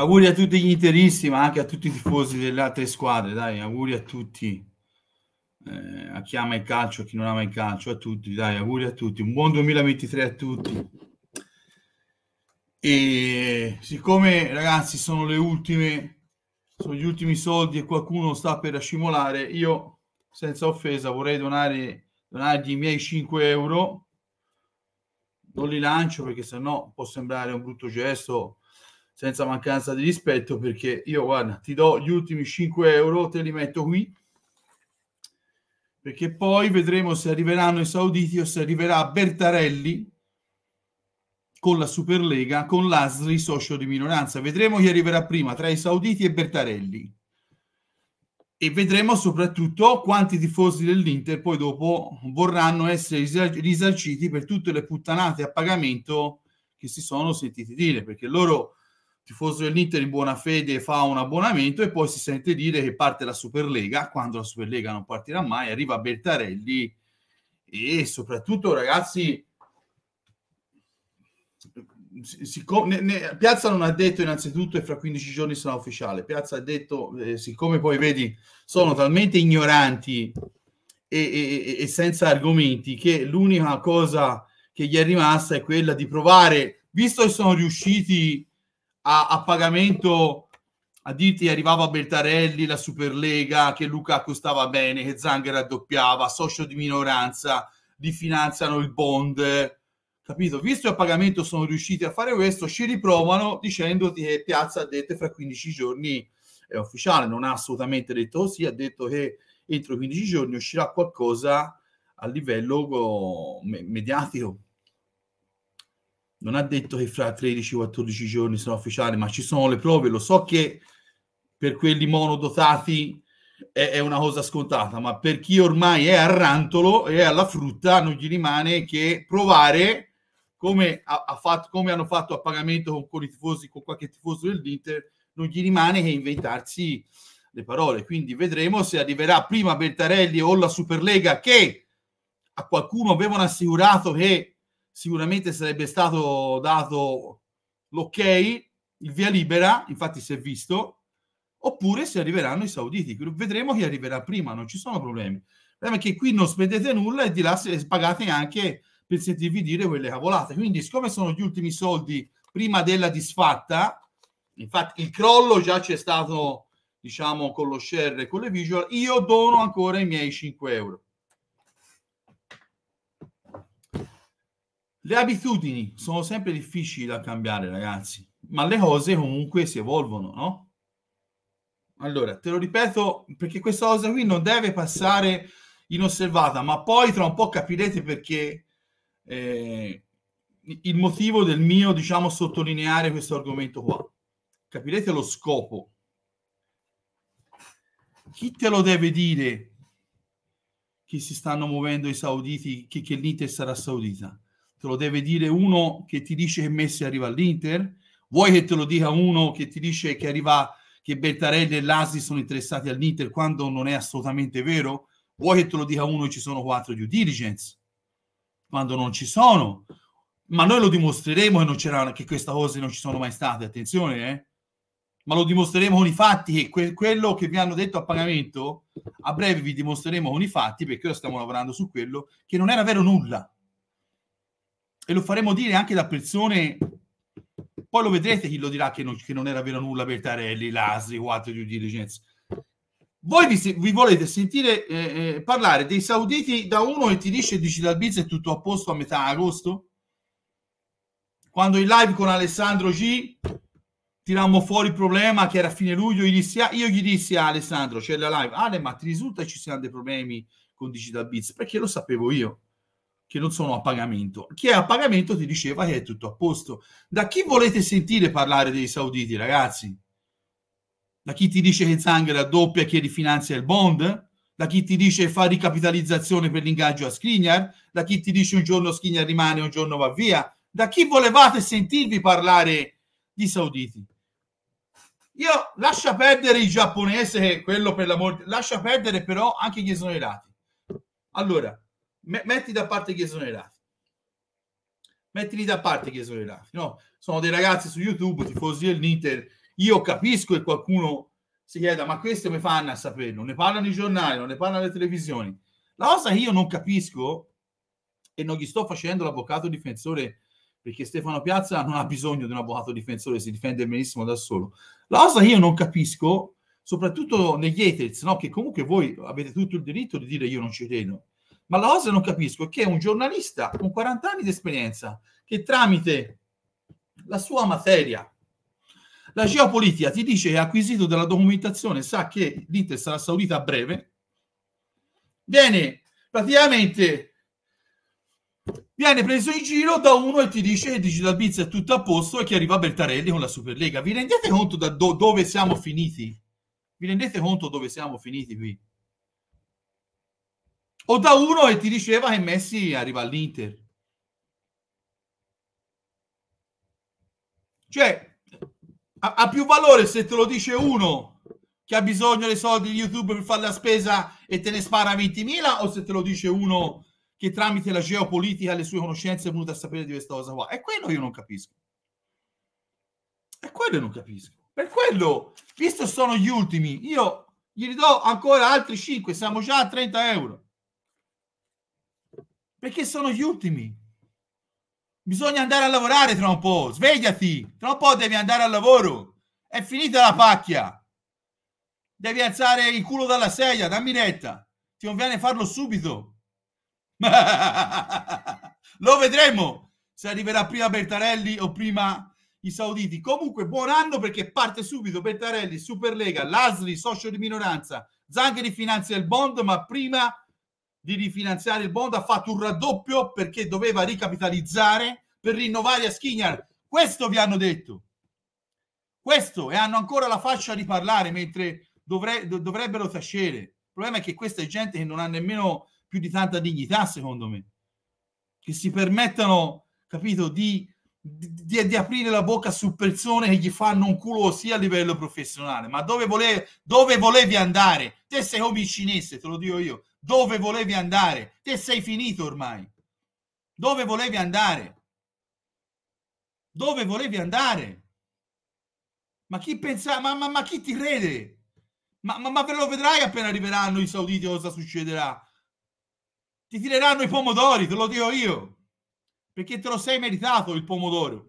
Auguri a tutti gli interisti, ma anche a tutti i tifosi delle altre squadre. Dai, auguri a tutti. Eh, a chi ama il calcio, a chi non ama il calcio, a tutti. Dai, auguri a tutti. Un buon 2023 a tutti. E siccome ragazzi sono le ultime, sono gli ultimi soldi e qualcuno sta per scimolare, io senza offesa vorrei donare, donargli i miei 5 euro. Non li lancio perché sennò può sembrare un brutto gesto senza mancanza di rispetto, perché io, guarda, ti do gli ultimi 5 euro, te li metto qui, perché poi vedremo se arriveranno i sauditi o se arriverà Bertarelli con la Superlega, con l'Asri socio di minoranza. Vedremo chi arriverà prima, tra i sauditi e Bertarelli. E vedremo soprattutto quanti tifosi dell'Inter poi dopo vorranno essere risarciti per tutte le puttanate a pagamento che si sono sentiti dire, perché loro tifoso dell'Inter in buona fede fa un abbonamento e poi si sente dire che parte la Superlega, quando la Superlega non partirà mai, arriva Bertarelli e soprattutto ragazzi siccome, ne, ne, Piazza non ha detto innanzitutto e fra 15 giorni sarà ufficiale, Piazza ha detto eh, siccome poi vedi sono talmente ignoranti e, e, e senza argomenti che l'unica cosa che gli è rimasta è quella di provare, visto che sono riusciti a, a pagamento a dirti arrivava a Bertarelli la Superlega che Luca costava bene, che Zang raddoppiava, socio di minoranza, rifinanziano il bond, capito? Visto che a pagamento sono riusciti a fare questo, ci riprovano dicendoti che Piazza ha detto fra 15 giorni è ufficiale, non ha assolutamente detto così, ha detto che entro 15 giorni uscirà qualcosa a livello mediatico, non ha detto che fra 13-14 giorni sono ufficiali, ma ci sono le prove. Lo so che per quelli monodotati è, è una cosa scontata, ma per chi ormai è al rantolo e alla frutta non gli rimane che provare come, ha, ha fatto, come hanno fatto a pagamento con, con i tifosi, con qualche tifoso dell'Inter, non gli rimane che inventarsi le parole. Quindi vedremo se arriverà prima Bertarelli o la Superlega che a qualcuno avevano assicurato che sicuramente sarebbe stato dato l'ok, il via libera, infatti si è visto, oppure se arriveranno i sauditi. Vedremo chi arriverà prima, non ci sono problemi. Il problema è che qui non spendete nulla e di là se pagate anche per sentirvi dire quelle cavolate. Quindi, siccome sono gli ultimi soldi prima della disfatta, infatti il crollo già c'è stato, diciamo, con lo share e con le visual, io dono ancora i miei 5 euro. Le abitudini sono sempre difficili da cambiare, ragazzi, ma le cose comunque si evolvono, no? Allora, te lo ripeto perché questa cosa qui non deve passare inosservata, ma poi tra un po' capirete perché eh, il motivo del mio, diciamo, sottolineare questo argomento qua. Capirete lo scopo. Chi te lo deve dire che si stanno muovendo i sauditi, che, che l'Inter sarà saudita? Te lo deve dire uno che ti dice che Messi arriva all'Inter? Vuoi che te lo dica uno che ti dice che arriva che Bertarelli e Lasi sono interessati all'Inter quando non è assolutamente vero? Vuoi che te lo dica uno che ci sono quattro due diligence quando non ci sono? Ma noi lo dimostreremo che, non che queste cose non ci sono mai state, attenzione, eh? ma lo dimostreremo con i fatti che que- quello che vi hanno detto a pagamento a breve vi dimostreremo con i fatti perché ora stiamo lavorando su quello che non era vero nulla e lo faremo dire anche da persone poi lo vedrete chi lo dirà che non, che non era vero nulla per Tarelli, Lasri, Watt due Diligence voi vi, vi volete sentire eh, eh, parlare dei sauditi da uno che ti dice Digital Biz è tutto a posto a metà agosto quando in live con Alessandro G tirammo fuori il problema che era a fine luglio io gli dissi ah, io gli dissi a Alessandro c'è cioè la live Ale ah, ma ti risulta che ci siano dei problemi con Digital Biz perché lo sapevo io che non sono a pagamento. Chi è a pagamento ti diceva che è tutto a posto. Da chi volete sentire parlare dei sauditi, ragazzi? Da chi ti dice che Zang raddoppia che rifinanzia il bond? Da chi ti dice fa ricapitalizzazione per l'ingaggio a Skriniar? Da chi ti dice un giorno Skriniar rimane e un giorno va via? Da chi volevate sentirvi parlare di sauditi? Io lascia perdere il giapponese, quello per la morte, lascia perdere però anche gli esonerati. Allora, metti da parte gli esonerati. Mettili da parte gli esonerati. No, sono dei ragazzi su YouTube, tifosi dell'Inter. Io capisco che qualcuno si chieda, ma questo mi fanno a saperlo? Ne parlano i giornali, non ne parlano le televisioni. La cosa che io non capisco, e non gli sto facendo l'avvocato difensore, perché Stefano Piazza non ha bisogno di un avvocato difensore, si difende benissimo da solo. La cosa che io non capisco, soprattutto negli haters, no? che comunque voi avete tutto il diritto di dire io non ci credo ma la cosa che non capisco è che un giornalista con 40 anni di esperienza che tramite la sua materia, la geopolitica, ti dice che ha acquisito della documentazione, sa che l'Inter sarà saudita a breve, viene praticamente viene preso in giro da uno e ti dice Digital Biz è tutto a posto e che arriva Bertarelli con la Superlega. Vi rendete conto da do- dove siamo finiti? Vi rendete conto dove siamo finiti qui? o da uno e ti diceva che Messi arriva all'Inter. Cioè, ha, più valore se te lo dice uno che ha bisogno dei soldi di YouTube per fare la spesa e te ne spara 20.000 o se te lo dice uno che tramite la geopolitica e le sue conoscenze è venuto a sapere di questa cosa qua. E quello io non capisco. E quello che non capisco. Per quello, visto sono gli ultimi, io gli do ancora altri 5, siamo già a 30 euro perché sono gli ultimi. Bisogna andare a lavorare tra un po', svegliati, tra un po' devi andare al lavoro, è finita la pacchia, devi alzare il culo dalla sedia, dammi retta, ti conviene farlo subito. Lo vedremo se arriverà prima Bertarelli o prima i sauditi. Comunque buon anno perché parte subito Bertarelli, Superlega, Lasli, socio di minoranza, Zangheri finanzia il bond, ma prima di rifinanziare il bond ha fatto un raddoppio perché doveva ricapitalizzare per rinnovare a Skinner. Questo vi hanno detto. Questo e hanno ancora la faccia di parlare mentre dovre- dovrebbero tacere. Il problema è che questa è gente che non ha nemmeno più di tanta dignità, secondo me. Che si permettono, capito, di, di, di aprire la bocca su persone che gli fanno un culo sia a livello professionale. Ma dove, vole- dove volevi andare? Te sei come il cinese, te lo dico io dove volevi andare. Te sei finito ormai. Dove volevi andare? Dove volevi andare? Ma chi pensa, ma, ma, ma chi ti crede? Ma, ma, ma ve lo vedrai appena arriveranno i sauditi cosa succederà? Ti tireranno i pomodori, te lo dico io. Perché te lo sei meritato il pomodoro.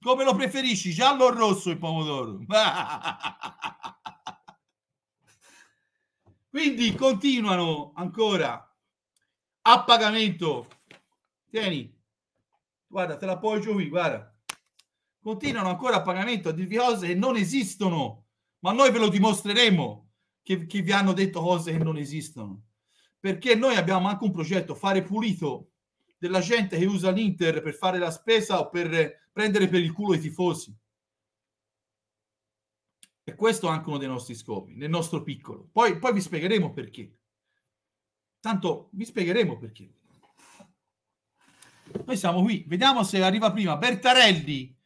Come lo preferisci, giallo o rosso il pomodoro? Quindi continuano ancora a pagamento. Tieni, guarda, te la poggio qui, guarda. Continuano ancora a pagamento a dirvi cose che non esistono, ma noi ve lo dimostreremo che, che vi hanno detto cose che non esistono. Perché noi abbiamo anche un progetto, fare pulito della gente che usa l'Inter per fare la spesa o per prendere per il culo i tifosi. E questo è anche uno dei nostri scopi, nel nostro piccolo. Poi, poi vi spiegheremo perché. Tanto vi spiegheremo perché. Noi siamo qui, vediamo se arriva prima Bertarelli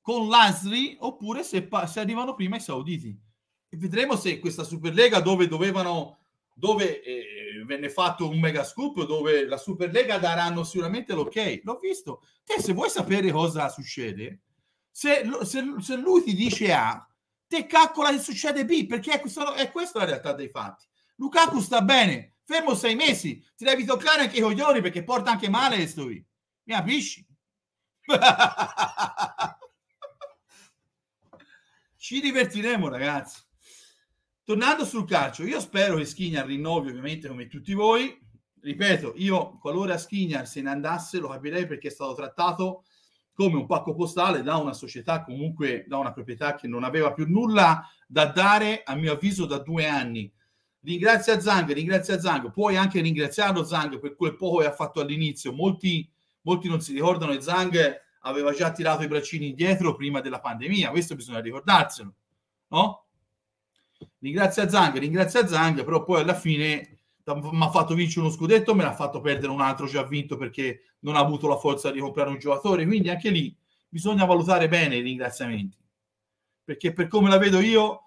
con l'Asri oppure se, se arrivano prima i sauditi. E vedremo se questa Superlega dove dovevano dove eh, venne fatto un mega scoop dove la Superlega daranno sicuramente l'ok. L'ho visto. E se vuoi sapere cosa succede, se, se, se lui ti dice A, ah, te caccola che succede B, perché è, questo, è questa la realtà dei fatti. Lukaku sta bene, fermo sei mesi, ti devi toccare anche i coglioni perché porta anche male questo qui. Mi capisci? Ci divertiremo ragazzi. Tornando sul calcio, io spero che Schignar rinnovi ovviamente come tutti voi. Ripeto, io qualora Schignar se ne andasse lo capirei perché è stato trattato come un pacco postale da una società, comunque da una proprietà che non aveva più nulla da dare, a mio avviso, da due anni. Ringrazia Zang, ringrazia Zang, puoi anche ringraziarlo Zang per quel poco che ha fatto all'inizio. Molti, molti non si ricordano che Zang aveva già tirato i braccini indietro prima della pandemia, questo bisogna ricordarselo, no? Ringrazia Zang, ringrazia Zang, però poi alla fine mi ha fatto vincere uno scudetto, me l'ha fatto perdere un altro già vinto perché non ha avuto la forza di comprare un giocatore. Quindi anche lì bisogna valutare bene i ringraziamenti. Perché per come la vedo io,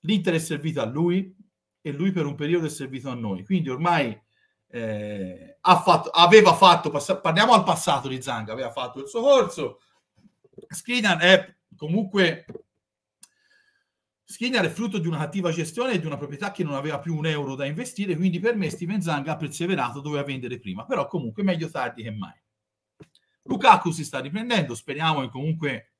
l'Inter è servito a lui e lui per un periodo è servito a noi. Quindi ormai eh, ha fatto, aveva fatto, parliamo al passato di Zanga, aveva fatto il suo corso. Skidan è comunque Skriniar è frutto di una cattiva gestione e di una proprietà che non aveva più un euro da investire, quindi per me Steven Zang ha perseverato, doveva vendere prima, però comunque meglio tardi che mai. Lukaku si sta riprendendo, speriamo che comunque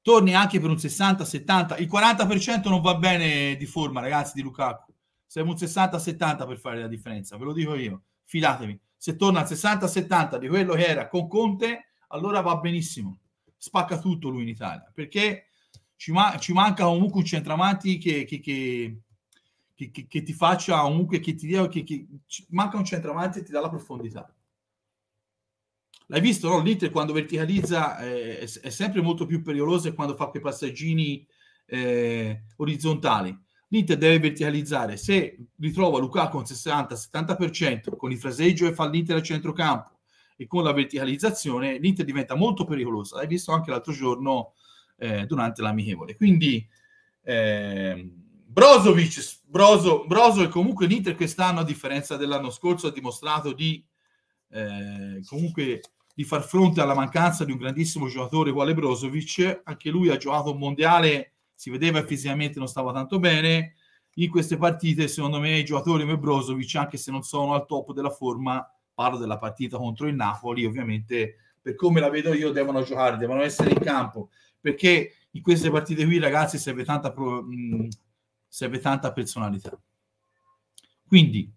torni anche per un 60-70, il 40% non va bene di forma ragazzi di Lukaku, siamo un 60-70 per fare la differenza, ve lo dico io, fidatevi, se torna al 60-70 di quello che era con Conte, allora va benissimo, spacca tutto lui in Italia, perché ci, ma- ci manca comunque un centravanti che, che, che che, che, che, ti faccia comunque che ti dia che, che manca un centravanti e ti dà la profondità l'hai visto no? l'Inter quando verticalizza eh, è, è, sempre molto più pericoloso quando fa quei passaggini eh, orizzontali l'Inter deve verticalizzare se ritrova Luca con 60-70% con il fraseggio e fa l'Inter al centrocampo e con la verticalizzazione l'Inter diventa molto pericolosa l'hai visto anche l'altro giorno eh, durante l'amichevole. Quindi eh, Brozovic, Brozo, Brozo e comunque l'Inter quest'anno, a differenza dell'anno scorso, ha dimostrato di eh, comunque di far fronte alla mancanza di un grandissimo giocatore quale Brozovic. Anche lui ha giocato un mondiale, si vedeva che fisicamente non stava tanto bene. In queste partite, secondo me, i giocatori come Brozovic, anche se non sono al top della forma, parlo della partita contro il Napoli, ovviamente per come la vedo io, devono giocare, devono essere in campo, perché in queste partite qui, ragazzi, serve tanta, pro, mh, mm, serve tanta personalità. Quindi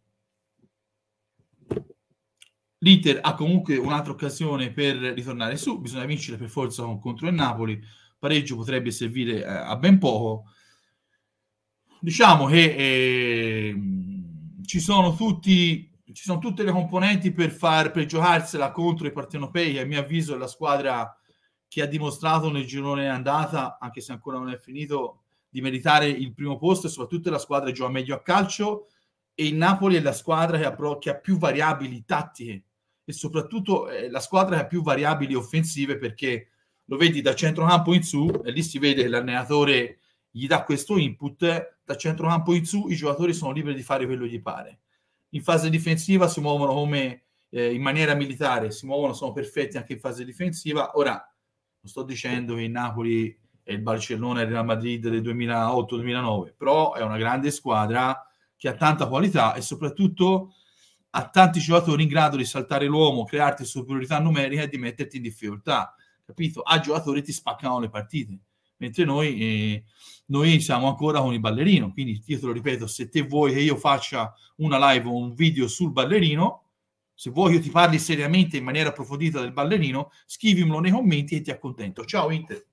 l'Inter ha comunque un'altra occasione per ritornare su, bisogna vincere per forza contro il Napoli, pareggio potrebbe servire eh, a ben poco. Diciamo che eh, ci sono tutti ci sono tutte le componenti per, far, per giocarsela contro i partenopei, che a mio avviso è la squadra che ha dimostrato nel girone andata, anche se ancora non è finito, di meritare il primo posto e soprattutto la squadra che gioca meglio a calcio e il Napoli è la squadra che ha, che ha più variabili tattiche e soprattutto è eh, la squadra che ha più variabili offensive perché lo vedi da centrocampo in su e lì si vede che l'allenatore gli dà questo input, da centrocampo in su i giocatori sono liberi di fare quello che gli pare in fase difensiva si muovono come eh, in maniera militare, si muovono, sono perfetti anche in fase difensiva. Ora, non sto dicendo che il Napoli e il Barcellona e il Real Madrid del 2008-2009, però è una grande squadra che ha tanta qualità e soprattutto ha tanti giocatori in grado di saltare l'uomo, crearti superiorità numerica e di metterti in difficoltà. Capito? Ha giocatori ti spaccano le partite mentre noi, eh, noi, siamo ancora con il ballerino. Quindi io te lo ripeto, se te vuoi che io faccia una live o un video sul ballerino, se vuoi che io ti parli seriamente in maniera approfondita del ballerino, scrivimelo nei commenti e ti accontento. Ciao Inter!